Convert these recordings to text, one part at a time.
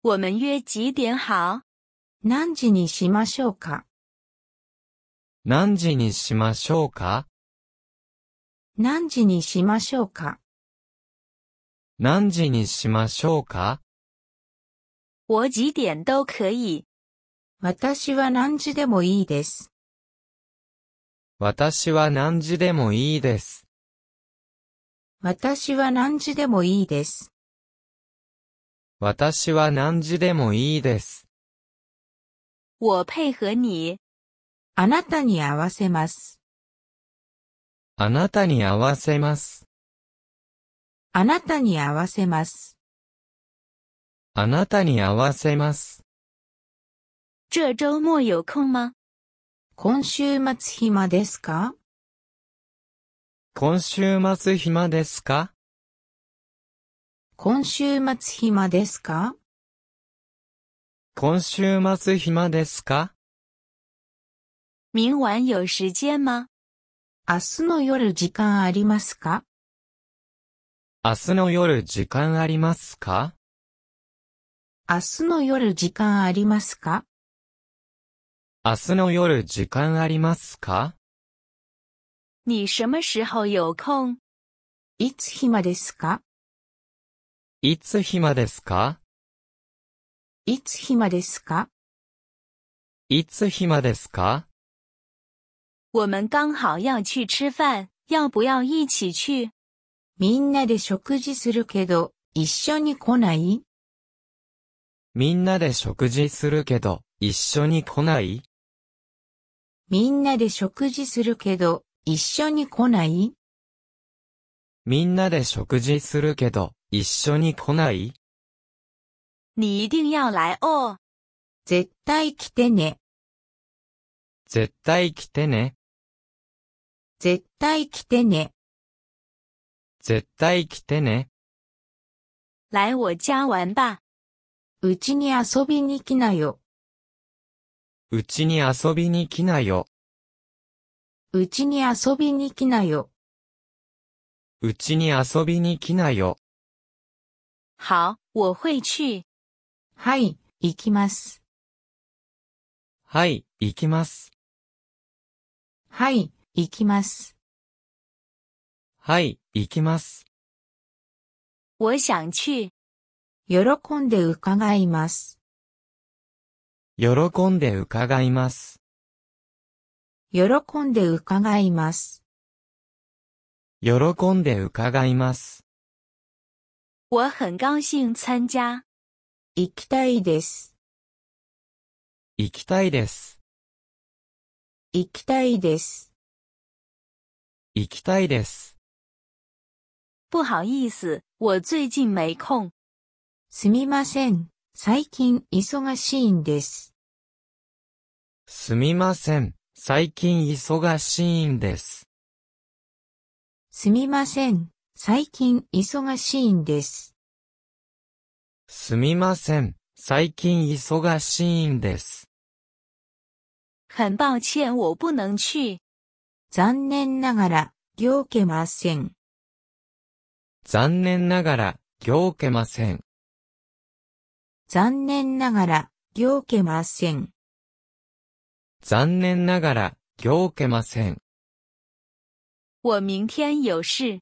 我们约几点好？何時にしましょうか何時にしましょうか何時にしましょうか何時にしましょうか我几点都可以。私は何時でもいいです。私は何時でもいいです。私は何時でもいいです。私は何時でもいいです。我配合你。あなたに合わせます。あなたに合わせます。あなたに合わせます。あなたに合わせます。这周末有空吗今週末暇ですか今週末暇ですか今週末暇ですか今週末暇ですか明晚有時間吗明日の夜時間ありますか明日の夜時間ありますか明日の夜時間ありますか明日の夜時間ありますか你什么时候有空いつ暇ですかいつ暇ですかいつ暇ですかいつ暇ですか我们刚好要去吃饭、要不要一起去みんなで食事するけど、一緒に来ないみんなで食事するけど、一緒に来ないみんなで食事するけど、一緒に来ないみんなで食事するけど、一緒に来ない你一定要来哦。絶対来てね。絶対来てね。絶対来てね。絶対来てね。来我家玩吧。うちに遊びに来なよ。うちに遊びに来なよ。うちに遊びに来なよ。うちに遊びに来なよ。好、我会去。はい、行きます。はい、行きます。はい、行きます。はい、行きます。我想去。喜んで伺います。喜んで伺います。喜んで伺います。喜んで伺います。我很高兴参加。行きたいです。行きたいです。行きたいです。行きたいです。不好意思、我最近没空。すみません、最近忙しいんです。すみません、最近忙しいんです。すみません、最近忙しいんです。すみません。最近忙しいんです。很抱歉我不能去。残念ながら、行けません。残念ながら、行けません。残念ながら、行けません。残念ながら、行けません。我明天有事。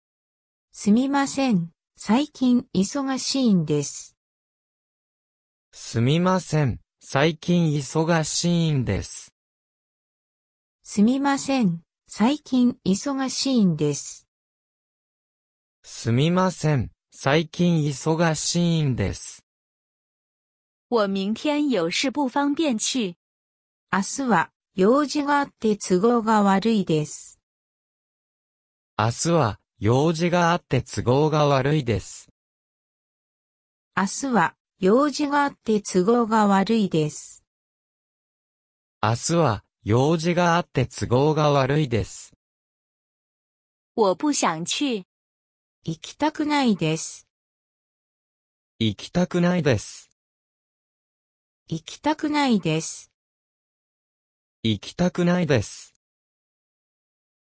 すみません。最近忙しいんです。すみません。最近忙しいんです。すみません。最近忙しいんです。すみません。最近忙しいんです。我明天有事不方便去。明日は用事があって都合が悪いです。明日は用事があって都合が悪いです。明日は、用事があって都合が悪いです。明日は、用事があって都合が悪いです。我不想去。行きたくないです。行きたくないです。行きたくないです。行きたくないです。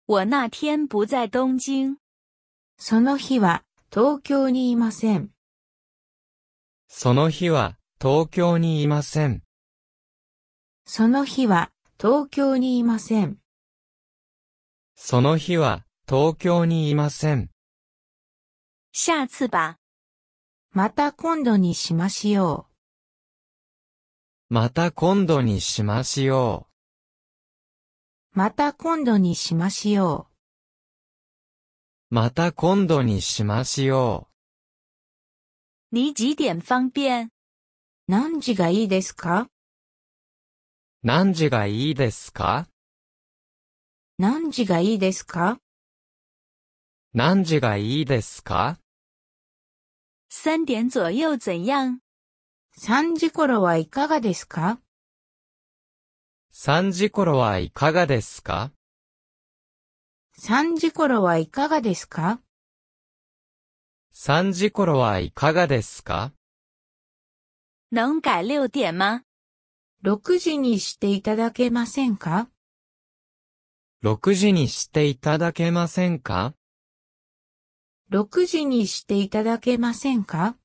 我那天不在东京。その日は東京にいません。その日は東京にいません。その日は東京にいません。その日は東京にいません。下次吧。また今度にしましよう。また今度にしましよう。また今度にしましよう。また今度にしましょう。你几点方便何時がいいですか何時がいいですか何時がいいですか何時がいいですか三点左右怎样三時頃はいかがですか三時頃はいかがですか3時頃はいかがですか ?3 時頃はいかがですか能改6点吗 ?6 時にしていただけませんか ?6 時にしていただけませんか ?6 時にしていただけませんか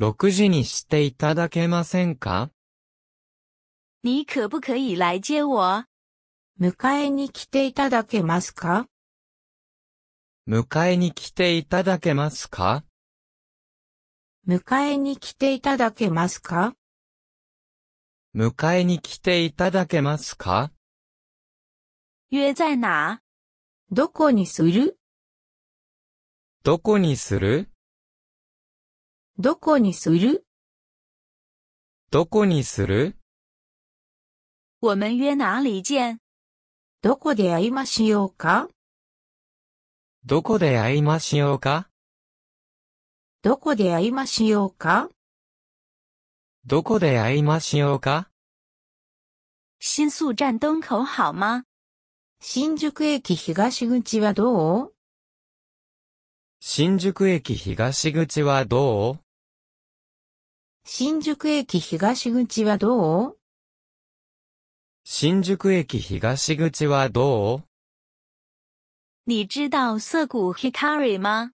?6 時にしていただけませんか你可不可以来接我迎えに来ていただけますか迎えに来ていただけますか迎えに来ていただけますか迎えに来ていただけますか約在哪どこにするどこにするどこにするどこにする我们约哪里见どこで会いましょうかどこで会いましょうかどこで会いましょうかどこで会いましょうか新宿站東口好吗新宿駅東口はどう新宿駅東口はどう新宿駅東口はどう新宿駅東口はどう你知道涩谷 h i k a 吗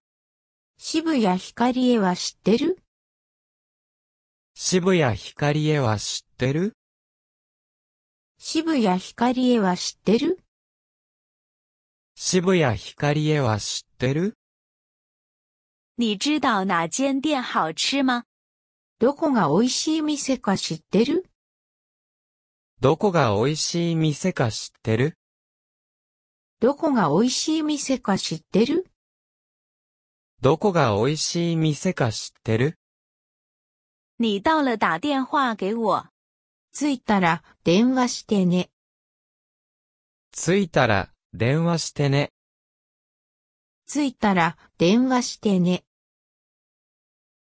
渋谷ヒカリエは知ってる渋谷ヒカリエは知ってる渋谷ヒカリエは知ってる渋谷ヒカリエは知ってる你知道哪间店好吃吗どこが美味しい店か知ってるどこが美味しい店か知ってるどこが美味しい店か知ってるどこが美味しい店か知ってる你到了打電話给我。着いたら電話してね。着いたら電話してね。着いたら電話してね。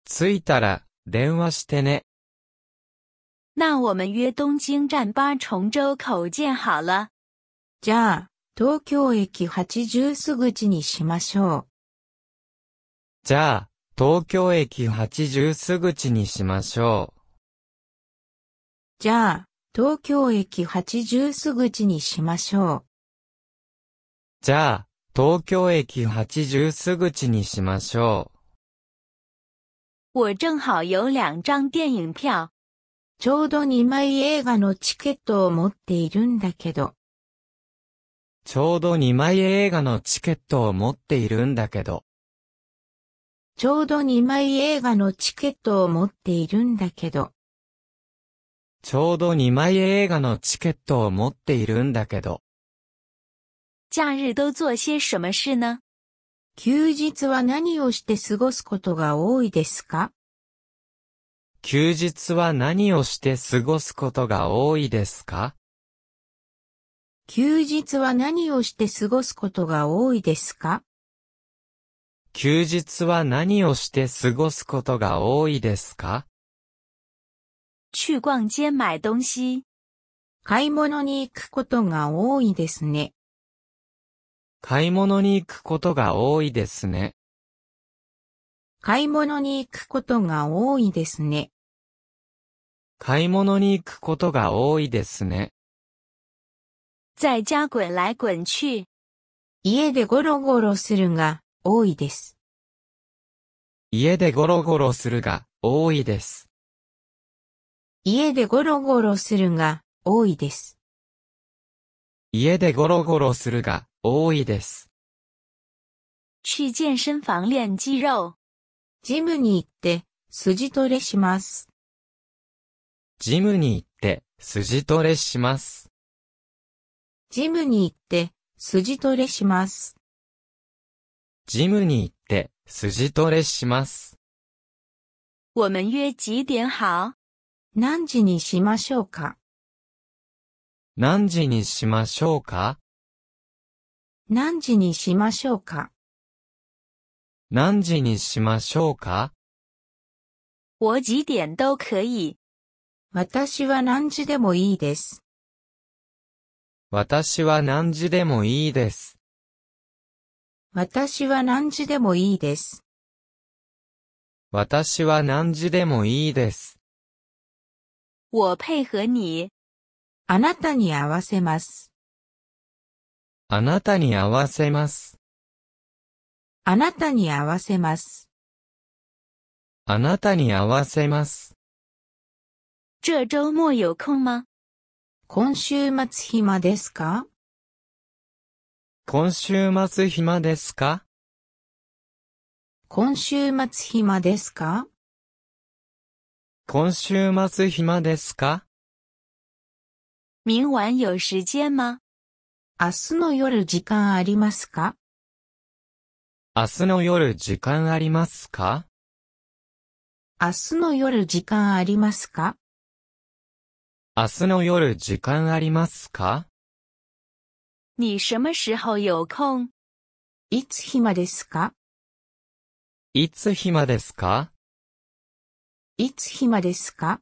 着いたら電話してね。那我们约东京站八重洲口见好了。じゃあ、東京駅八重洲口にしましょう。じゃあ、東京駅八重洲口にしましょう。じゃあ、東京駅八重洲口にしましょう。じゃあ、東京駅八重洲口にしましょう。我正好有两张电影票。ちょうど2枚映画のチケットを持っているんだけど。ちょうど2枚映画のチケットを持っているんだけど。ちょうど2枚映画のチケットを持っているんだけど。ちょうど2枚映画のチケットを持っているんだけど。假日都做些什么事呢休日は何をして過ごすことが多いですか休日は何をして過ごすことが多いですか休日は何をして過ごすことが多いですか休日は何をして過ごすことが多いですか去逛街西。買い物に行くことが多いですね。買い物に行くことが多いですね。買い物に行くことが多いですね。買い物に行くことが多いですね。在家滚来滚去。家でゴロゴロするが多いです。家でゴロゴロするが多いです。家でゴロゴロするが多いです。家でゴロゴロするが多いです。去健身房练肌肉。ジムに行って、筋トレします。ジムに行って、筋トレします。ジムに行って、筋トレします。ジムに行って、筋トレします。我们约几点好何時にしましょうか何時にしましょうか何時にしましょうか何時にしましょうか我几点都可以。私は何時でもいいです。私は何時でもいいです。私は何時でもいいです。私は何時でもいいです。我配合你。あなたに合わせます。あなたに合わせます。あなたに合わせます。あなたに合わせます。这周末有空吗今週末暇ですか今週末暇ですか今週末暇ですか今週末暇ですか明晚有时间吗明日の夜時間ありますか明日の夜時間ありますか明日の夜時間ありますか明日の夜時間ありますか你什么时候有空いつ暇ですかいつ暇ですかいつ暇ですか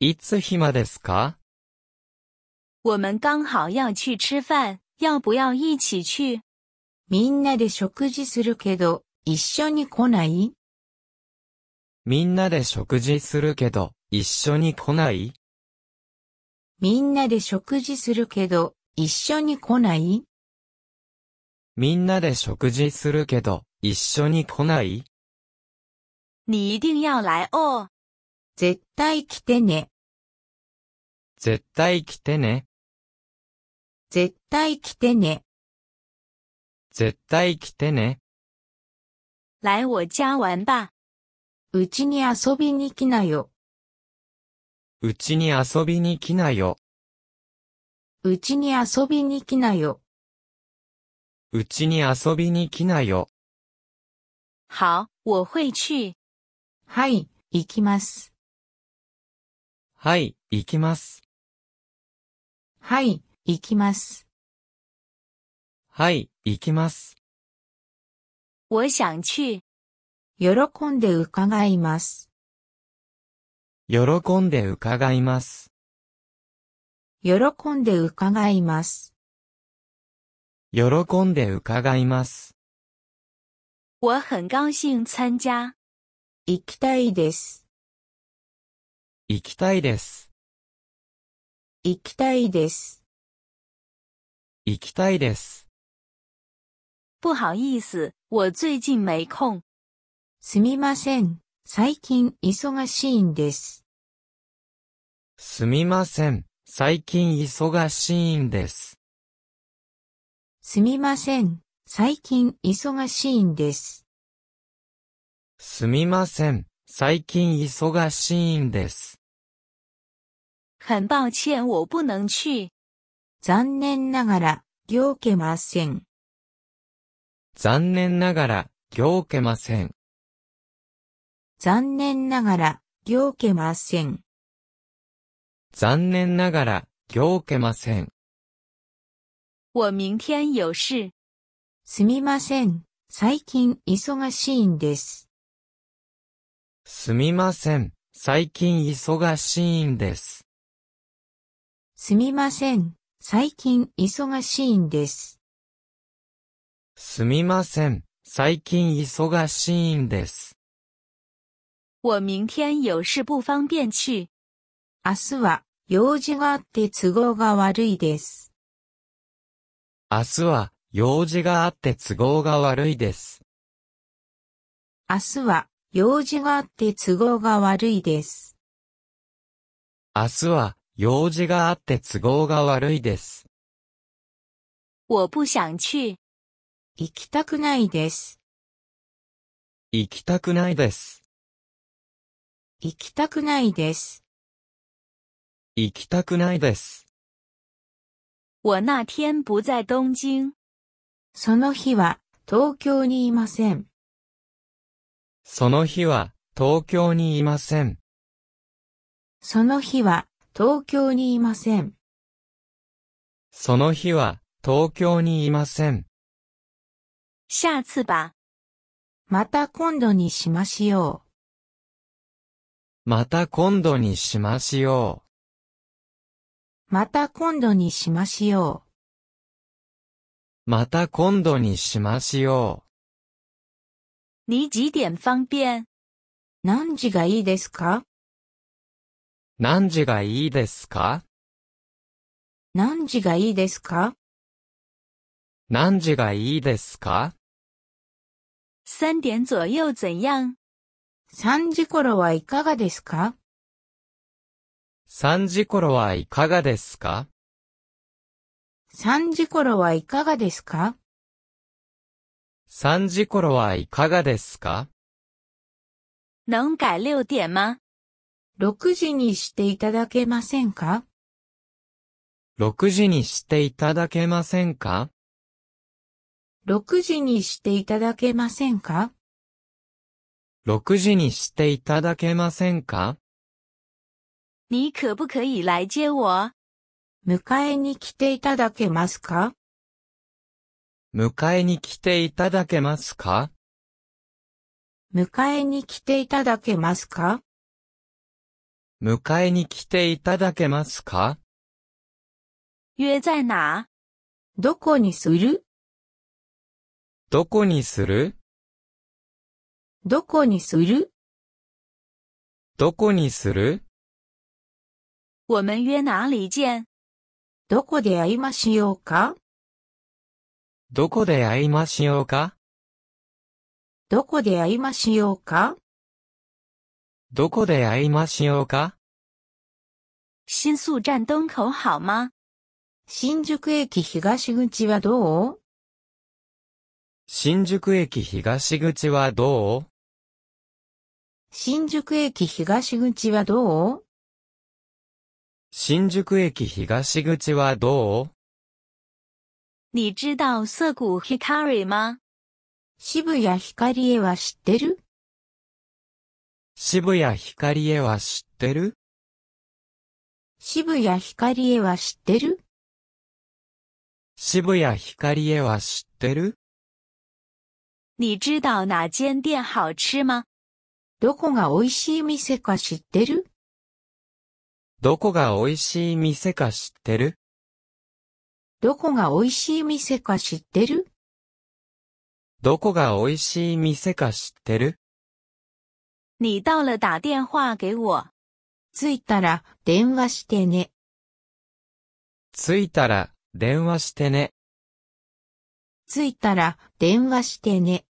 いつ暇ですか我们刚好要去吃饭，要不要一起去？みんなで食事するけど、一緒に来ないみんなで食事するけど、一緒に来ないみんなで食事するけど、一緒に来ないみんなで食事するけど、一緒に来ない你一定要来哦。絶対来てね。絶対来てね。絶対来てね。絶対来てね。来我家玩吧。うちに遊びに来なよ。うちに遊びに来なよ。うちに遊びに来なよ。うちに遊びに来なよ。好、我会去。はい、行きます。はい、行きます。はい、行きます。はい、行きます。我想去。喜んで伺います。喜んで伺います。喜んで伺います。喜んで伺います。我很高兴参加。行きたいです。行きたいです。行きたいです。行きたいです。不好意思、我最近没空。すみません。最近忙しいんです。すみません。最近忙しいんです。すみません。最近忙しいんです。すみません。最近忙しいんです。很抱歉我不能去。残念ながら、行けません。残念ながら、行けません。残念ながら、行けません。残念ながら、行けません。我明天有事。すみません。最近忙しいんです。すみません。最近忙しいんです。すみません。最近忙しいんです。すみません。最近忙しいんです。我明天有事不方便去。明日は用事があって都合が悪いです。明日は用事があって都合が悪いです。明日は用事があって都合が悪いです。明日は用事があって都合が悪いです。我不想去。行きたくないです。行きたくないです。行きたくないです。行きたくないです。我那天不在东京。その日は東京にいません。その日は東京にいません。その日は東京にいません。その日は東京にいません。下次吧。また今度にしましょう。また今度にしましょう。また今度にしましょう。また今度にしましょう。你几点方便何時がいいですか何時がいいですか何時がいいですか何時がいいですか三点左右怎样三時頃はいかがですか三時頃はいかがですか三時頃はいかがですか三時頃はいかがですか能改六点吗六時にしていただけませんか六時にしていただけませんか6時にしていただけませんか ?6 時にしていただけませんか你可不可以来接我迎えに来ていただけますか迎えに来ていただけますか迎えに来ていただけますか迎えに来ていただけますか約在哪どこにするどこにするどこにするどこにする我们约哪里见どこで会いましょうかどこで会いましょうかどこで会いましょうかどこで会いましょうか新宿站東口好吗新宿駅東口はどう新宿駅東口はどう新宿駅東口はどう新宿駅東口はどう你知道涩谷ヒカリ吗渋谷ヒカリエは知ってる渋谷ヒカリエは知ってる渋谷ヒカリエは知ってる渋谷ヒカリエは知ってる你知道哪间店好吃吗どこが美味しい店か知ってるどこが美味しい店か知ってるどこが美味しい店か知ってるどこが美味しい店か知ってる你到了打電話给我。着いたら電話してね。着いたら電話してね。着いたら電話してね。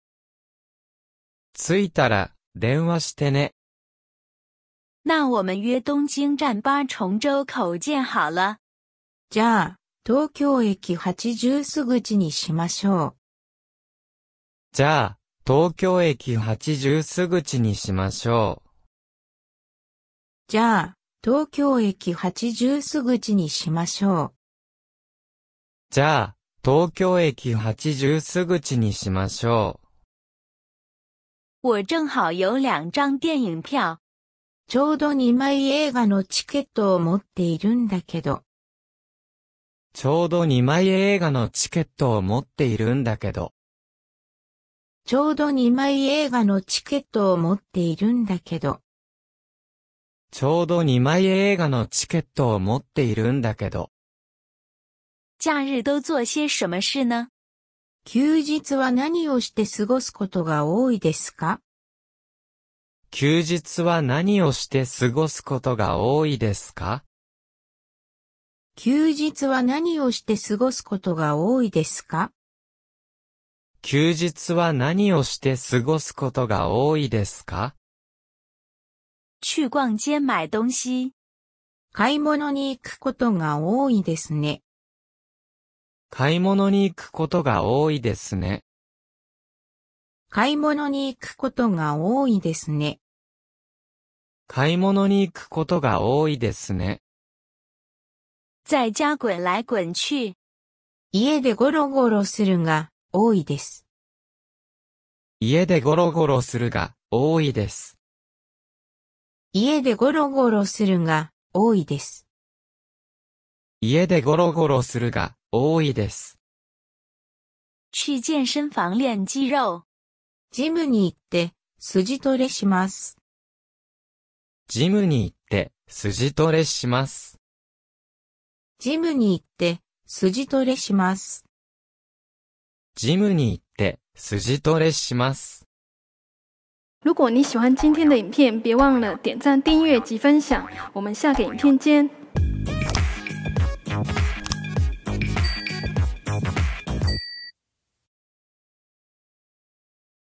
着いたら電話してね。那我们约东京站八重州口见好了。じゃあ、東京駅八十す口にしましょう。じゃあ、東京駅八十す口にしましょう。じゃあ、東京駅八十す口にしましょう。じゃあ、東京駅八十す口にしましょう。我正好有两张电影票。ちょうど2枚映画のチケットを持っているんだけど。ちょうど2枚映画のチケットを持っているんだけど。ちょうど2枚映画のチケットを持っているんだけど。ちょうど2枚映画のチケットを持っているんだけど。假日都做些什么事呢休日は何をして過ごすことが多いですか休日は何をして過ごすことが多いですか休日は何をして過ごすことが多いですか休日は何をして過ごすことが多いですか去逛街買い物に行くことが多いですね。買い物に行くことが多いですね。買い物に行くことが多いですね。買い物に行くことが多いですね。在家滚来滚去。家でゴロゴロするが多いです。家でゴロゴロするが多いです。家でゴロゴロするが多いです。家でゴロゴロするが多いです。去健身房練肌肉。ジムに行って、筋トレします。ジムに行って、筋トレします。ジムに行って、筋トレします。ジムに行って、筋トレします。如果你喜欢今天的影片，别忘了点赞、订阅及分享。我们下个影片见。